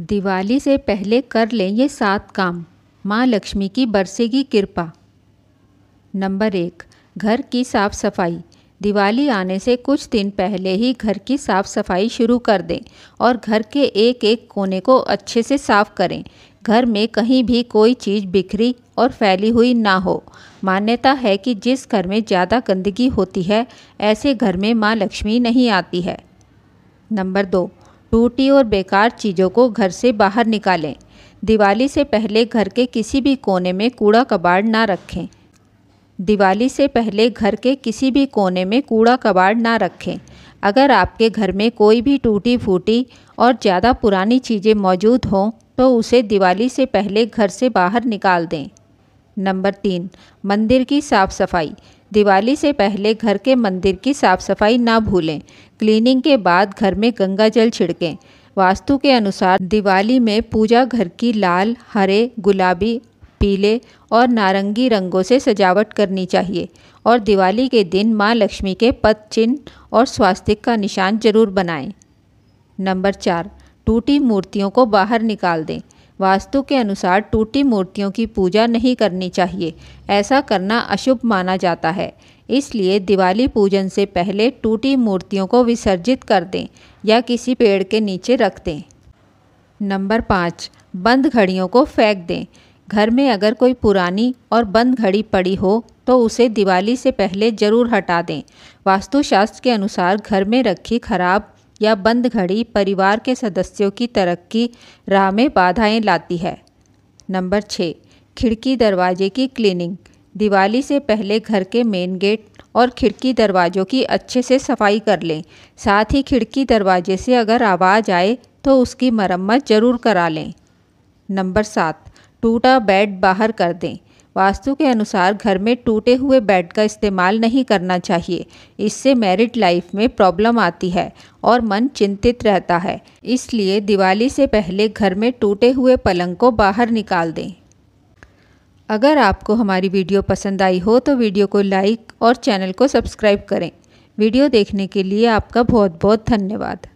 दिवाली से पहले कर लें ये सात काम माँ लक्ष्मी की बरसेगी कृपा नंबर एक घर की साफ सफाई दिवाली आने से कुछ दिन पहले ही घर की साफ सफाई शुरू कर दें और घर के एक एक कोने को अच्छे से साफ करें घर में कहीं भी कोई चीज़ बिखरी और फैली हुई ना हो मान्यता है कि जिस घर में ज़्यादा गंदगी होती है ऐसे घर में माँ लक्ष्मी नहीं आती है नंबर दो टूटी और बेकार चीज़ों को घर से बाहर निकालें दिवाली से पहले घर के किसी भी कोने में कूड़ा कबाड़ ना रखें दिवाली से पहले घर के किसी भी कोने में कूड़ा कबाड़ ना रखें अगर आपके घर में कोई भी टूटी फूटी और ज़्यादा पुरानी चीज़ें मौजूद हों तो उसे दिवाली से पहले घर से बाहर निकाल दें नंबर तीन मंदिर की साफ़ सफाई दिवाली से पहले घर के मंदिर की साफ सफाई ना भूलें क्लीनिंग के बाद घर में गंगा जल छिड़कें वास्तु के अनुसार दिवाली में पूजा घर की लाल हरे गुलाबी पीले और नारंगी रंगों से सजावट करनी चाहिए और दिवाली के दिन माँ लक्ष्मी के पद चिन्ह और स्वास्तिक का निशान जरूर बनाएं। नंबर चार टूटी मूर्तियों को बाहर निकाल दें वास्तु के अनुसार टूटी मूर्तियों की पूजा नहीं करनी चाहिए ऐसा करना अशुभ माना जाता है इसलिए दिवाली पूजन से पहले टूटी मूर्तियों को विसर्जित कर दें या किसी पेड़ के नीचे रख दें नंबर पाँच बंद घड़ियों को फेंक दें घर में अगर कोई पुरानी और बंद घड़ी पड़ी हो तो उसे दिवाली से पहले ज़रूर हटा दें वास्तुशास्त्र के अनुसार घर में रखी खराब या बंद घड़ी परिवार के सदस्यों की तरक्की राह में बाधाएं लाती है नंबर छः खिड़की दरवाजे की क्लीनिंग दिवाली से पहले घर के मेन गेट और खिड़की दरवाज़ों की अच्छे से सफाई कर लें साथ ही खिड़की दरवाजे से अगर आवाज़ आए तो उसकी मरम्मत ज़रूर करा लें नंबर सात टूटा बेड बाहर कर दें वास्तु के अनुसार घर में टूटे हुए बेड का इस्तेमाल नहीं करना चाहिए इससे मैरिड लाइफ में प्रॉब्लम आती है और मन चिंतित रहता है इसलिए दिवाली से पहले घर में टूटे हुए पलंग को बाहर निकाल दें अगर आपको हमारी वीडियो पसंद आई हो तो वीडियो को लाइक और चैनल को सब्सक्राइब करें वीडियो देखने के लिए आपका बहुत बहुत धन्यवाद